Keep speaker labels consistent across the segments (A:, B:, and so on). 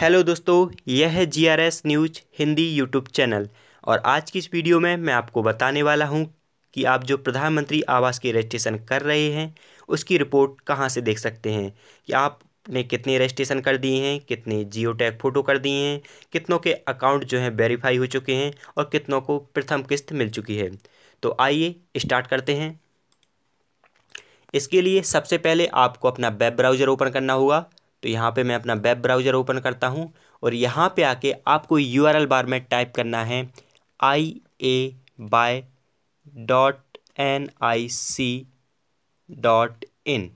A: hello दोस्तों यह है G R S news Hindi YouTube channel और आज की इस वीडियो में मैं आपको बताने वाला हूं कि आप जो प्रधानमंत्री आवास की रजिस्ट्रेशन कर रहे हैं उसकी रिपोर्ट कहां से देख सकते हैं कि आपने कितने रजिस्ट्रेशन कर दिए हैं कितने जियो टैग फ़ोटो कर दिए हैं कितनों के अकाउंट जो हैं वेरीफाई हो चुके हैं और कितनों को प्रथम किस्त मिल चुकी है तो आइए स्टार्ट करते हैं इसके लिए सबसे पहले आपको अपना वेब ब्राउज़र ओपन करना होगा तो यहाँ पे मैं अपना वेब ब्राउज़र ओपन करता हूँ और यहाँ पे आके आपको यू बार में टाइप करना है I A by dot N I C dot in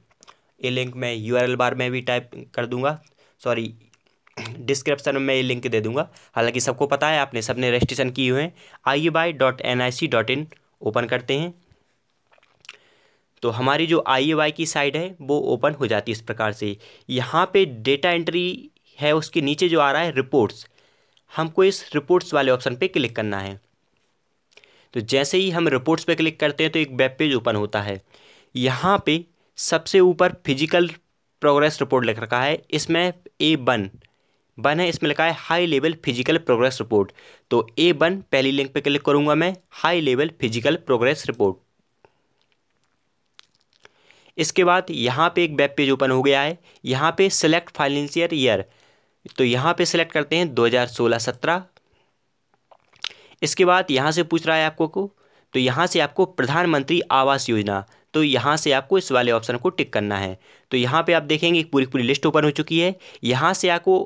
A: ये लिंक मैं यू बार में भी टाइप कर दूँगा सॉरी डिस्क्रिप्शन में मैं ये लिंक दे दूँगा हालांकि सबको पता है आपने सबने रजिस्ट्रेशन किए हुए हैं I by dot N I C dot in open करते हैं तो हमारी जो आई ए वाई की साइड है वो ओपन हो जाती है इस प्रकार से यहाँ पे डेटा एंट्री है उसके नीचे जो आ रहा है रिपोर्ट्स हमको इस रिपोर्ट्स वाले ऑप्शन पे क्लिक करना है तो जैसे ही हम रिपोर्ट्स पे क्लिक करते हैं तो एक वेब पेज ओपन होता है यहाँ पे सबसे ऊपर फिजिकल प्रोग्रेस रिपोर्ट लिख रखा है इसमें ए बन बन है इसमें लिखा है high level physical progress report तो ए बन पहली लिंक पे क्लिक करूँगा मैं high level physical progress report इसके बाद यहाँ पे एक वेब पेज ओपन हो गया है यहाँ पे सेलेक्ट फाइनेंशियल ईयर तो यहाँ पे सेलेक्ट करते हैं 2016-17 इसके बाद यहाँ से पूछ रहा है आपको को तो यहाँ से आपको प्रधानमंत्री आवास योजना तो यहाँ से आपको इस वाले ऑप्शन को टिक करना है तो यहाँ पे आप देखेंगे पूरी पूरी लिस्ट ओपन हो चुकी है यहाँ से आपको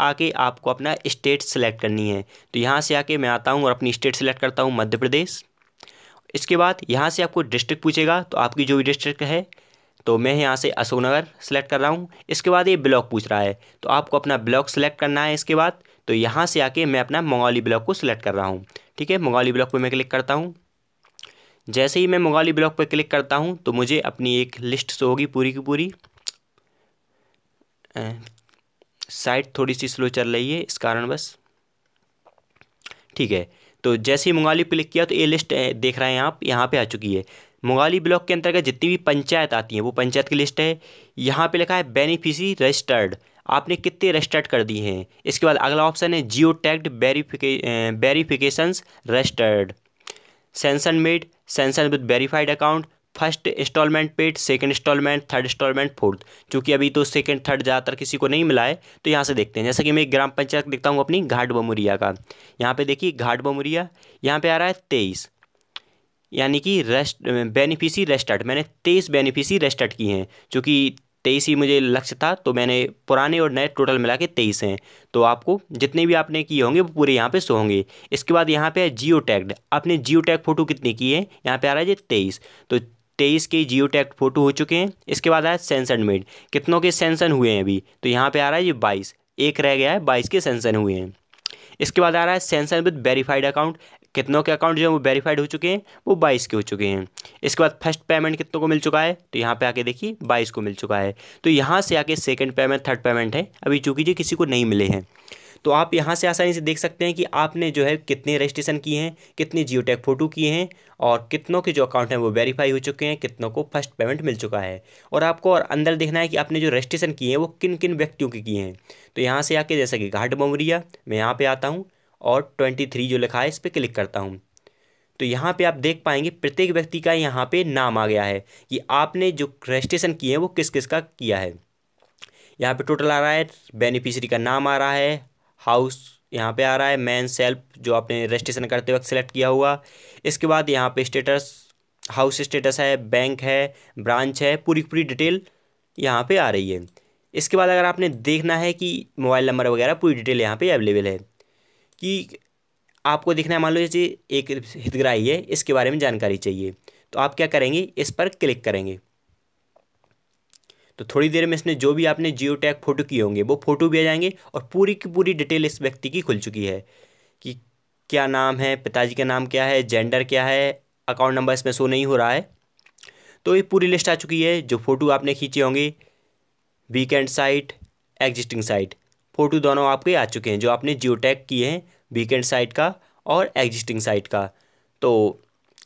A: आके आपको अपना स्टेट सेलेक्ट करनी है तो यहाँ से आके मैं आता हूँ और अपनी स्टेट सेलेक्ट करता हूँ मध्य प्रदेश इसके बाद यहाँ से आपको डिस्ट्रिक्ट पूछेगा तो आपकी जो भी डिस्ट्रिक्ट है तो मैं यहाँ से अशोकनगर सेलेक्ट कर रहा हूँ इसके बाद ये ब्लॉक पूछ रहा है तो आपको अपना ब्लॉक सेलेक्ट करना है इसके बाद तो यहाँ से आके मैं अपना मंगौली ब्लॉक को सिलेक्ट कर रहा हूँ ठीक है मंगौली ब्लॉक पर मैं क्लिक करता हूँ जैसे ही मैं मंगौली ब्लॉक पर क्लिक करता हूँ तो मुझे अपनी एक लिस्ट शो होगी पूरी की पूरी साइट थोड़ी सी स्लो चल रही है इस कारण बस ठीक है तो जैसे ही मंगौली क्लिक किया तो ये लिस्ट देख रहे हैं आप यहाँ पे आ चुकी है मोगाली ब्लॉक के अंतर्गत जितनी भी पंचायत आती हैं वो पंचायत की लिस्ट है यहाँ पे लिखा है बेनिफिशरी रजिस्टर्ड आपने कितने रजिस्टर्ड कर दिए हैं इसके बाद अगला ऑप्शन है geo tagged verifications registered sanction made sanction with verified account first installment paid second installment third installment fourth चूंकि अभी तो सेकंड थर्ड ज़्यादातर किसी को नहीं मिला है तो यहाँ से देखते हैं जैसे कि मैं ग्राम पंचायत देखता हूँ अपनी घाट बमुरिया का यहाँ पे देखिए घाट बमुरिया यहाँ पे आ रहा है तेईस यानी कि रेस्ट बेनिफिसी रेस्टर्ट मैंने तेईस बेनिफिसी रेस्टर्ट किए हैं चूँकि तेईस ही मुझे लक्ष्य था तो मैंने पुराने और नए टोटल मिला के तेईस हैं तो आपको जितने भी आपने किए होंगे वो पूरे यहाँ पे सो होंगे इसके बाद यहाँ पे है जियो टैग्ड आपने जियो टैग फोटो कितने की है यहाँ पे आ रहा है जी तेईस तो तेईस के जियो टैग फोटो हो चुके हैं इसके बाद आया सेंसन मेड कितनों के सेंसन हुए हैं अभी तो यहाँ पर आ रहा है जी बाईस एक रह गया है बाईस के सेंसन हुए हैं इसके बाद आ रहा है सेंसन विद वेरीफाइड अकाउंट कितनों के अकाउंट जो है वो वेरीफाइड हो चुके हैं वो बाईस के हो चुके हैं इसके बाद फर्स्ट पेमेंट कितनों को मिल चुका है तो यहाँ पे आके देखिए बाईस को मिल चुका है तो यहाँ से आके सेकेंड पेमेंट थर्ड पेमेंट है अभी चूँकि जी किसी को नहीं मिले हैं तो आप यहाँ से आसानी से देख सकते हैं कि आपने जो है कितने रजिस्ट्रेशन किए हैं कितने जियो टैग फ़ोटो किए हैं और कितनों के जो अकाउंट हैं वो वेरीफाई हो चुके हैं कितनों को फर्स्ट पेमेंट मिल चुका है और आपको और अंदर देखना है कि आपने जो रजिस्ट्रेशन किए हैं वो किन किन व्यक्तियों के किए हैं तो यहाँ से आके जैसा कि घाट बमरिया मैं यहाँ पर आता हूँ और ट्वेंटी थ्री जो लिखा है इस पर क्लिक करता हूँ तो यहाँ पे आप देख पाएंगे प्रत्येक व्यक्ति का यहाँ पे नाम आ गया है कि आपने जो रजिस्ट्रेशन किए हैं वो किस किस का किया है यहाँ पे टोटल आ रहा है बेनिफिशरी का नाम आ रहा है हाउस यहाँ पे आ रहा है मैन सेल्फ जो आपने रजिस्ट्रेशन करते वक्त सेलेक्ट किया हुआ इसके बाद यहाँ पे स्टेटस हाउस स्टेटस है बैंक है ब्रांच है पूरी पूरी डिटेल यहाँ पर आ रही है इसके बाद अगर आपने देखना है कि मोबाइल नंबर वगैरह पूरी डिटेल यहाँ पर अवेलेबल है कि आपको दिखना है मान लो जैसे एक हितग्राही है इसके बारे में जानकारी चाहिए तो आप क्या करेंगे इस पर क्लिक करेंगे तो थोड़ी देर में इसने जो भी आपने जियो टैग फ़ोटो किए होंगे वो फ़ोटो भी आ जाएंगे और पूरी की पूरी डिटेल इस व्यक्ति की खुल चुकी है कि क्या नाम है पिताजी का नाम क्या है जेंडर क्या है अकाउंट नंबर इसमें शो नहीं हो रहा है तो ये पूरी लिस्ट आ चुकी है जो फ़ोटो आपने खींचे होंगे weekend site existing site photo दोनों आपके आ चुके हैं जो आपने जियो टैग किए हैं वीकेंड साइट का और एग्जिस्टिंग साइट का तो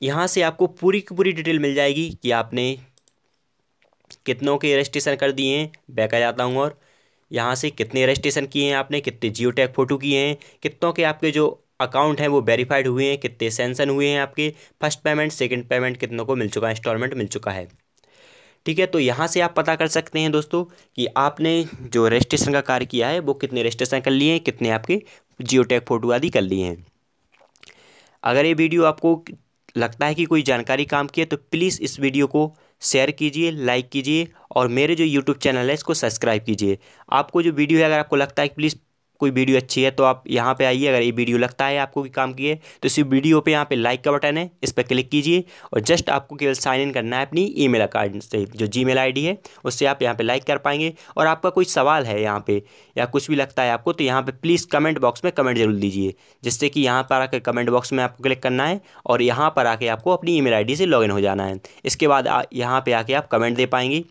A: यहाँ से आपको पूरी की पूरी डिटेल मिल जाएगी कि आपने कितनों के रजिस्ट्रेशन कर दिए हैं बैक आ जाता हूँ और यहाँ से कितने रजिस्ट्रेशन किए हैं आपने कितने जियो टैग फ़ोटो किए हैं कितनों के आपके जो अकाउंट हैं वो वेरीफाइड हुए हैं कितने सेंसन हुए हैं आपके फर्स्ट पेमेंट सेकंड पेमेंट कितनों को मिल चुका है इंस्टॉलमेंट मिल चुका है ठीक है तो यहाँ से आप पता कर सकते हैं दोस्तों कि आपने जो रजिस्ट्रेशन का कार्य किया है वो कितने रजिस्ट्रेशन कर लिए हैं कितने आपके जियो टैग फोटो आदि कर लिए हैं अगर ये वीडियो आपको लगता है कि कोई जानकारी काम की है तो प्लीज़ इस वीडियो को शेयर कीजिए लाइक कीजिए और मेरे जो यूट्यूब चैनल है इसको सब्सक्राइब कीजिए आपको जो वीडियो है अगर आपको लगता है कि प्लीज़ कोई वीडियो अच्छी है तो आप यहाँ पे आइए अगर ये वीडियो लगता है आपको कि काम की है तो इसी वीडियो पे यहाँ पे लाइक का बटन है इस पर क्लिक कीजिए और जस्ट आपको केवल साइन इन करना है अपनी ईमेल अकाउंट से जो जीमेल आईडी है उससे आप यहाँ पे लाइक कर पाएंगे और आपका कोई सवाल है यहाँ पर या कुछ भी लगता है आपको तो यहाँ पर प्लीज़ कमेंट बॉक्स में कमेंट जरूर दीजिए जिससे कि यहाँ पर आकर कमेंट बॉक्स में आपको क्लिक करना है और यहाँ पर आके आपको अपनी ई मेल से लॉग हो जाना है इसके बाद यहाँ पर आके आप कमेंट दे पाएंगे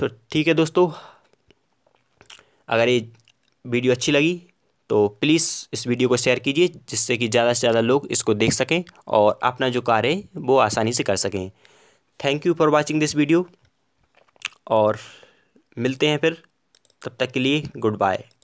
A: तो ठीक है दोस्तों अगर ये वीडियो अच्छी लगी तो प्लीज़ इस वीडियो को शेयर कीजिए जिससे कि ज़्यादा से ज़्यादा लोग इसको देख सकें और अपना जो कार्य है वो आसानी से कर सकें thank you for watching this video और मिलते हैं फिर तब तक के लिए गुड बाय